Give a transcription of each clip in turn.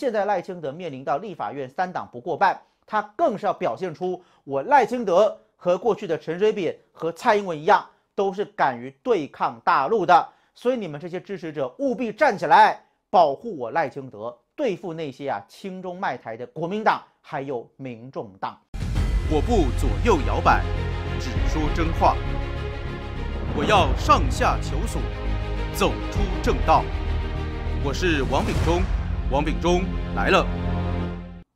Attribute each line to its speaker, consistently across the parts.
Speaker 1: 现在赖清德面临到立法院三党不过半，他更是要表现出我赖清德和过去的陈水扁和蔡英文一样，都是敢于对抗大陆的。所以你们这些支持者务必站起来保护我赖清德，对付那些啊轻中卖台的国民党还有民众党。我不左右摇摆，只说真话。我要上下求索，走出正道。我是王炳忠。王炳忠来了，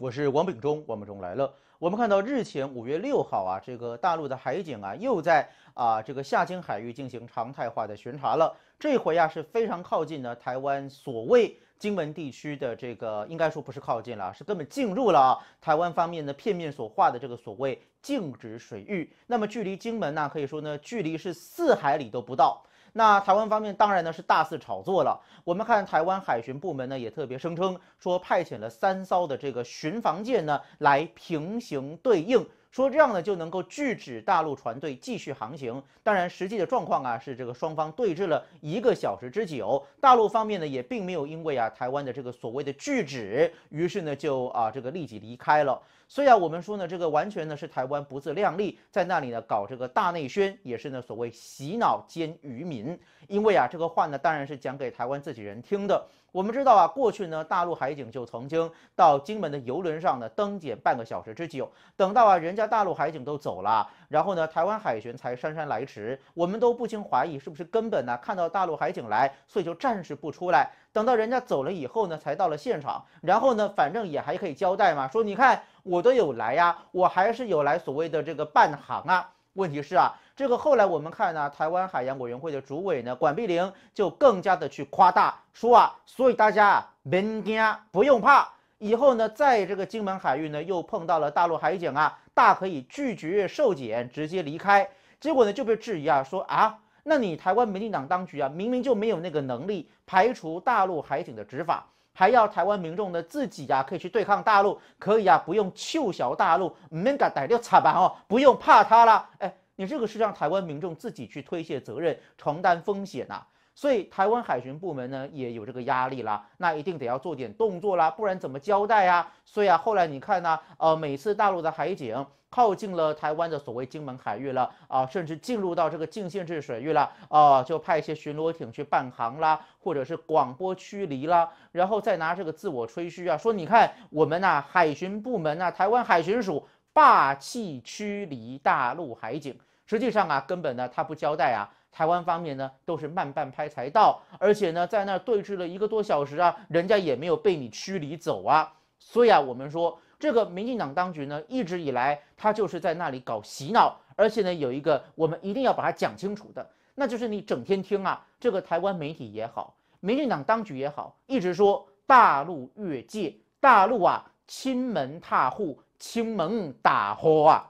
Speaker 1: 我是王炳忠，王炳忠来了。我们看到日前五月六号啊，这个大陆的海警啊又在啊这个夏津海域进行常态化的巡查了。这回啊是非常靠近呢台湾所谓金门地区的这个，应该说不是靠近了，是根本进入了啊台湾方面的片面所画的这个所谓禁止水域。那么距离金门呢，可以说呢距离是四海里都不到。那台湾方面当然呢是大肆炒作了。我们看台湾海巡部门呢也特别声称说，派遣了三艘的这个巡防舰呢来平行对应。说这样呢就能够制止大陆船队继续航行。当然，实际的状况啊是这个双方对峙了一个小时之久。大陆方面呢也并没有因为啊台湾的这个所谓的拒止，于是呢就啊这个立即离开了。所以啊，我们说呢这个完全呢是台湾不自量力，在那里呢搞这个大内宣，也是呢所谓洗脑兼愚民。因为啊这个话呢当然是讲给台湾自己人听的。我们知道啊过去呢大陆海警就曾经到金门的游轮上呢登检半个小时之久，等到啊人家。家大陆海警都走了，然后呢，台湾海巡才姗姗来迟。我们都不禁怀疑，是不是根本呢看到大陆海警来，所以就暂时不出来。等到人家走了以后呢，才到了现场。然后呢，反正也还可以交代嘛，说你看我都有来呀，我还是有来所谓的这个办行啊。问题是啊，这个后来我们看呢，台湾海洋委员会的主委呢管碧玲就更加的去夸大，说啊，所以大家民惊不用怕。以后呢，在这个金门海域呢，又碰到了大陆海警啊，大可以拒绝受检，直接离开。结果呢，就被质疑啊，说啊，那你台湾民进党当局啊，明明就没有那个能力排除大陆海警的执法，还要台湾民众呢自己呀，可以去对抗大陆，可以啊，不用嗅小大陆，免个逮掉惨白哦，不用怕他了。哎，你这个是让台湾民众自己去推卸责任，承担风险呐。所以台湾海巡部门呢也有这个压力啦，那一定得要做点动作啦，不然怎么交代呀？所以啊，后来你看呢，呃，每次大陆的海警靠近了台湾的所谓金门海域了啊，甚至进入到这个禁限制水域了啊，就派一些巡逻艇去办航啦，或者是广播驱离啦，然后再拿这个自我吹嘘啊，说你看我们呐海巡部门呐，台湾海巡署霸气驱离大陆海警。实际上啊，根本呢，他不交代啊，台湾方面呢都是慢半拍才到，而且呢，在那儿对峙了一个多小时啊，人家也没有被你驱离走啊。所以啊，我们说这个民进党当局呢，一直以来他就是在那里搞洗脑，而且呢，有一个我们一定要把它讲清楚的，那就是你整天听啊，这个台湾媒体也好，民进党当局也好，一直说大陆越界，大陆啊亲门踏户，亲蒙打火啊，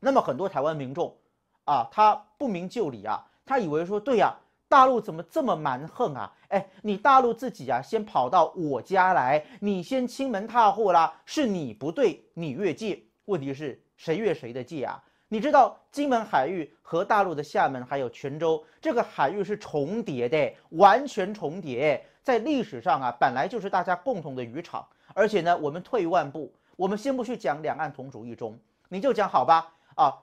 Speaker 1: 那么很多台湾民众。啊，他不明就里啊，他以为说，对呀，大陆怎么这么蛮横啊？哎，你大陆自己啊，先跑到我家来，你先亲门踏户啦，是你不对，你越界。问题是谁越谁的界啊？你知道金门海域和大陆的厦门还有泉州这个海域是重叠的，完全重叠。在历史上啊，本来就是大家共同的渔场。而且呢，我们退一万步，我们先不去讲两岸同属一中，你就讲好吧。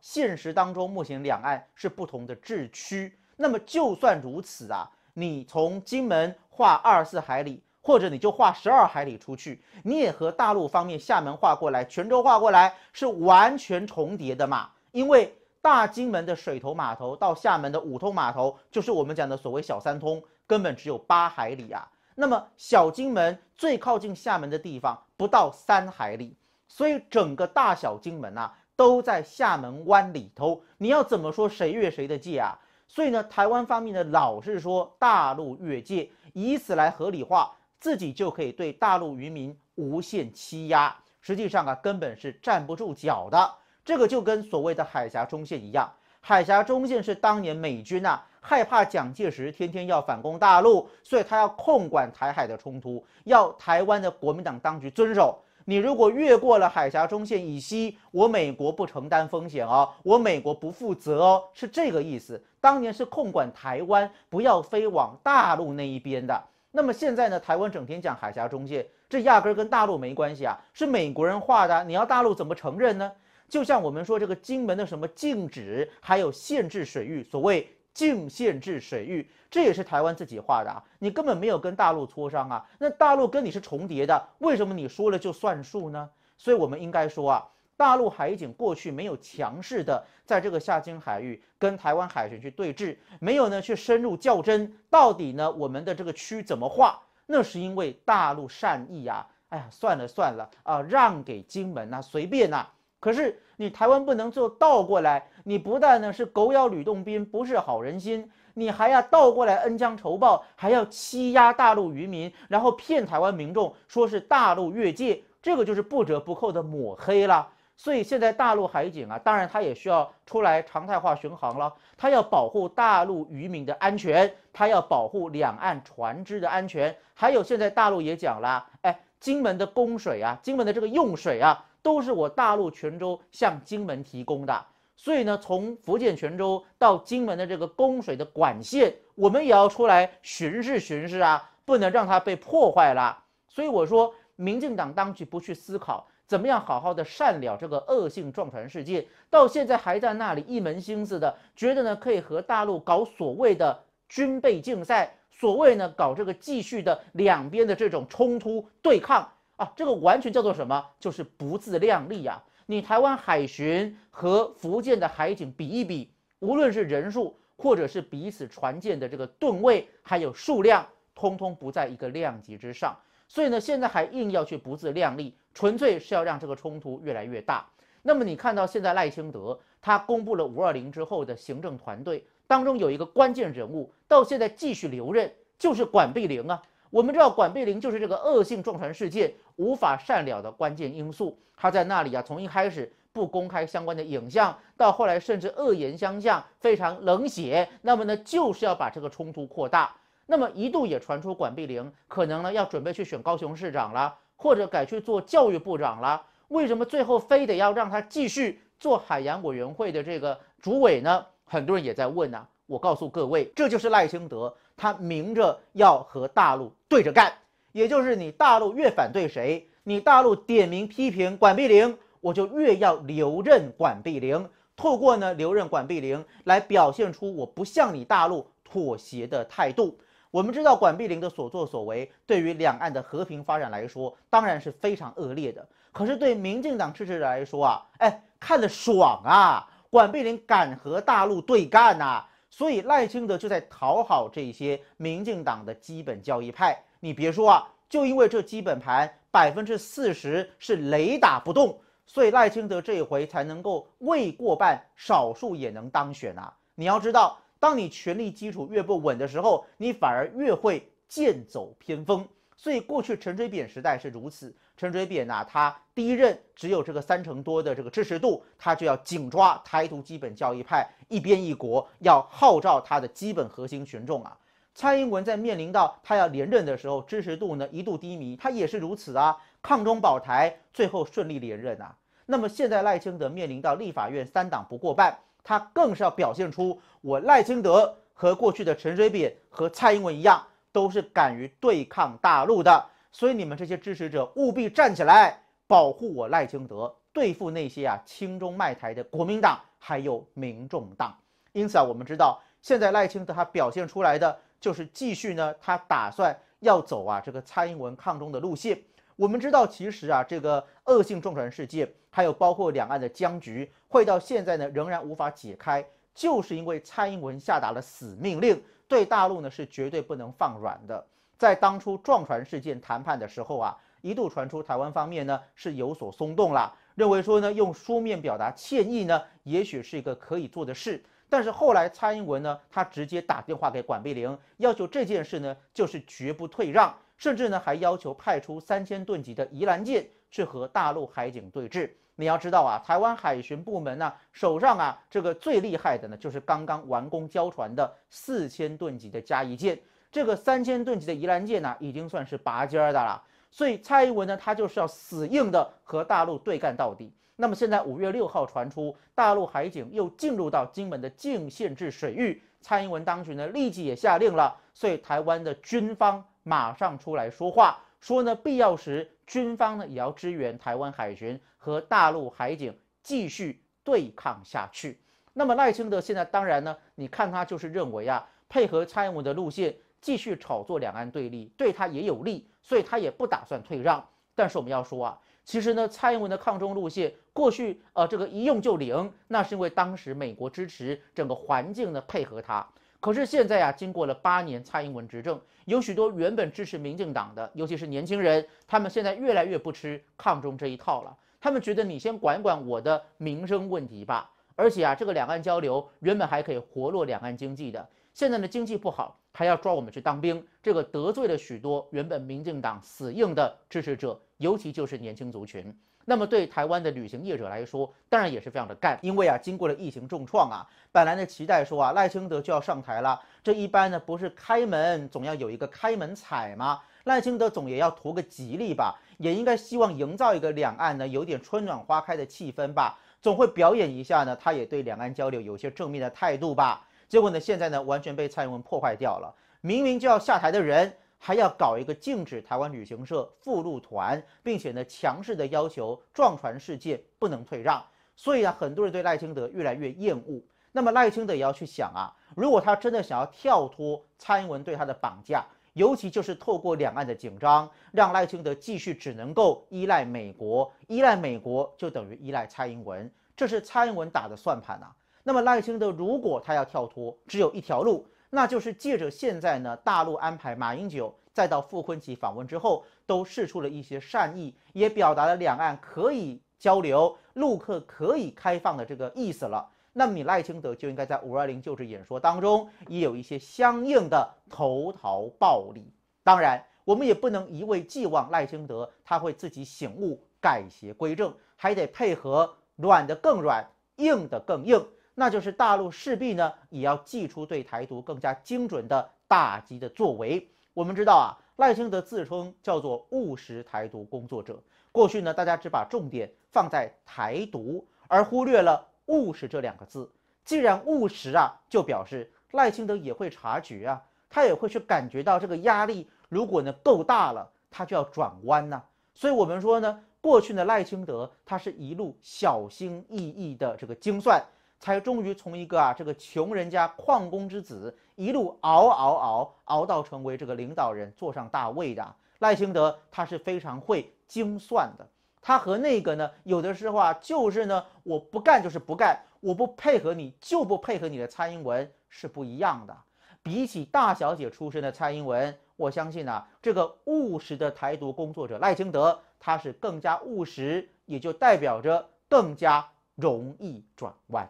Speaker 1: 现实当中，目前两岸是不同的制区。那么就算如此啊，你从金门划二四海里，或者你就划十二海里出去，你也和大陆方面厦门划过来、泉州划过来是完全重叠的嘛？因为大金门的水头码头到厦门的五通码头，就是我们讲的所谓小三通，根本只有八海里啊。那么小金门最靠近厦门的地方不到三海里，所以整个大小金门啊。都在厦门湾里头，你要怎么说谁越谁的界啊？所以呢，台湾方面呢老是说大陆越界，以此来合理化自己就可以对大陆渔民无限欺压，实际上啊根本是站不住脚的。这个就跟所谓的海峡中线一样，海峡中线是当年美军啊害怕蒋介石天天要反攻大陆，所以他要控管台海的冲突，要台湾的国民党当局遵守。你如果越过了海峡中线以西，我美国不承担风险哦，我美国不负责哦，是这个意思。当年是控管台湾，不要飞往大陆那一边的。那么现在呢？台湾整天讲海峡中线，这压根儿跟大陆没关系啊，是美国人画的。你要大陆怎么承认呢？就像我们说这个金门的什么禁止还有限制水域，所谓。净限制水域，这也是台湾自己画的啊，你根本没有跟大陆磋商啊。那大陆跟你是重叠的，为什么你说了就算数呢？所以，我们应该说啊，大陆海警过去没有强势的在这个下金海域跟台湾海巡去对峙，没有呢去深入较真，到底呢我们的这个区怎么画？那是因为大陆善意啊，哎呀，算了算了啊，让给金门呐，随便呐。可是。你台湾不能做倒过来，你不但呢是狗咬吕洞宾，不是好人心，你还要倒过来恩将仇报，还要欺压大陆渔民，然后骗台湾民众说是大陆越界，这个就是不折不扣的抹黑了。所以现在大陆海警啊，当然他也需要出来常态化巡航了，他要保护大陆渔民的安全，他要保护两岸船只的安全，还有现在大陆也讲了，哎，金门的供水啊，金门的这个用水啊。都是我大陆泉州向金门提供的，所以呢，从福建泉州到金门的这个供水的管线，我们也要出来巡视巡视啊，不能让它被破坏了。所以我说，民进党当局不去思考怎么样好好的善了这个恶性撞船事件，到现在还在那里一门心思的觉得呢，可以和大陆搞所谓的军备竞赛，所谓呢，搞这个继续的两边的这种冲突对抗。啊，这个完全叫做什么？就是不自量力呀！你台湾海巡和福建的海警比一比，无论是人数，或者是彼此船舰的这个吨位，还有数量，通通不在一个量级之上。所以呢，现在还硬要去不自量力，纯粹是要让这个冲突越来越大。那么你看到现在赖清德他公布了五二零之后的行政团队当中有一个关键人物，到现在继续留任，就是管碧玲啊。我们知道管碧玲就是这个恶性撞船事件无法善了的关键因素。他在那里啊，从一开始不公开相关的影像，到后来甚至恶言相向，非常冷血。那么呢，就是要把这个冲突扩大。那么一度也传出管碧玲可能呢要准备去选高雄市长了，或者改去做教育部长了。为什么最后非得要让他继续做海洋委员会的这个主委呢？很多人也在问啊。我告诉各位，这就是赖清德，他明着要和大陆对着干，也就是你大陆越反对谁，你大陆点名批评管碧玲，我就越要留任管碧玲。透过呢留任管碧玲来表现出我不向你大陆妥协的态度。我们知道管碧玲的所作所为，对于两岸的和平发展来说当然是非常恶劣的。可是对民进党支持者来说啊，哎，看得爽啊，管碧玲敢和大陆对干呐！所以赖清德就在讨好这些民进党的基本教义派。你别说啊，就因为这基本盘百分之四十是雷打不动，所以赖清德这一回才能够未过半，少数也能当选啊。你要知道，当你权力基础越不稳的时候，你反而越会剑走偏锋。所以过去陈水扁时代是如此，陈水扁呐，他第一任只有这个三成多的这个支持度，他就要紧抓台独基本教义派，一边一国，要号召他的基本核心群众啊。蔡英文在面临到他要连任的时候，支持度呢一度低迷，他也是如此啊，抗中保台，最后顺利连任啊。那么现在赖清德面临到立法院三党不过半，他更是要表现出我赖清德和过去的陈水扁和蔡英文一样。都是敢于对抗大陆的，所以你们这些支持者务必站起来保护我赖清德，对付那些啊轻中卖台的国民党还有民众党。因此啊，我们知道现在赖清德他表现出来的就是继续呢，他打算要走啊这个蔡英文抗中的路线。我们知道其实啊这个恶性重船事件，还有包括两岸的僵局，会到现在呢仍然无法解开，就是因为蔡英文下达了死命令。对大陆呢是绝对不能放软的。在当初撞船事件谈判的时候啊，一度传出台湾方面呢是有所松动了，认为说呢用书面表达歉意呢也许是一个可以做的事。但是后来蔡英文呢他直接打电话给管碧玲，要求这件事呢就是绝不退让，甚至呢还要求派出三千吨级的宜兰舰去和大陆海警对峙。你要知道啊，台湾海巡部门呢手上啊这个最厉害的呢就是刚刚完工交船的四千吨级的加一舰，这个三千吨级的宜兰舰呢已经算是拔尖儿的了。所以蔡英文呢他就是要死硬的和大陆对干到底。那么现在五月六号传出大陆海警又进入到金门的禁限制水域，蔡英文当局呢立即也下令了，所以台湾的军方马上出来说话，说呢必要时。军方呢也要支援台湾海巡和大陆海警继续对抗下去。那么赖清德现在当然呢，你看他就是认为啊，配合蔡英文的路线继续炒作两岸对立，对他也有利，所以他也不打算退让。但是我们要说啊，其实呢，蔡英文的抗中路线过去呃这个一用就灵，那是因为当时美国支持整个环境呢配合他。可是现在呀，经过了八年蔡英文执政，有许多原本支持民进党的，尤其是年轻人，他们现在越来越不吃抗中这一套了。他们觉得你先管管我的民生问题吧。而且啊，这个两岸交流原本还可以活络两岸经济的，现在的经济不好，还要抓我们去当兵，这个得罪了许多原本民进党死硬的支持者，尤其就是年轻族群。那么对台湾的旅行业者来说，当然也是非常的干，因为啊，经过了疫情重创啊，本来呢期待说啊赖清德就要上台了，这一般呢不是开门总要有一个开门彩吗？赖清德总也要图个吉利吧，也应该希望营造一个两岸呢有点春暖花开的气氛吧，总会表演一下呢，他也对两岸交流有些正面的态度吧。结果呢现在呢完全被蔡英文破坏掉了，明明就要下台的人。还要搞一个禁止台湾旅行社赴陆团，并且呢，强势的要求撞船事件不能退让。所以呢，很多人对赖清德越来越厌恶。那么赖清德也要去想啊，如果他真的想要跳脱蔡英文对他的绑架，尤其就是透过两岸的紧张，让赖清德继续只能够依赖美国，依赖美国就等于依赖蔡英文，这是蔡英文打的算盘呐。那么赖清德如果他要跳脱，只有一条路。那就是借着现在呢，大陆安排马英九再到傅昆萁访问之后，都释出了一些善意，也表达了两岸可以交流、陆客可以开放的这个意思了。那么你赖清德就应该在五二零就职演说当中也有一些相应的投桃报李。当然，我们也不能一味寄望赖清德他会自己醒悟、改邪归正，还得配合软的更软、硬的更硬。那就是大陆势必呢也要祭出对台独更加精准的打击的作为。我们知道啊，赖清德自称叫做务实台独工作者。过去呢，大家只把重点放在台独，而忽略了务实这两个字。既然务实啊，就表示赖清德也会察觉啊，他也会去感觉到这个压力。如果呢够大了，他就要转弯呐。所以我们说呢，过去呢赖清德他是一路小心翼翼的这个精算。才终于从一个啊这个穷人家矿工之子，一路熬熬熬熬到成为这个领导人，坐上大位的赖清德，他是非常会精算的。他和那个呢，有的时候啊，就是呢，我不干就是不干，我不配合你就不配合你的蔡英文是不一样的。比起大小姐出身的蔡英文，我相信啊，这个务实的台独工作者赖清德，他是更加务实，也就代表着更加容易转弯。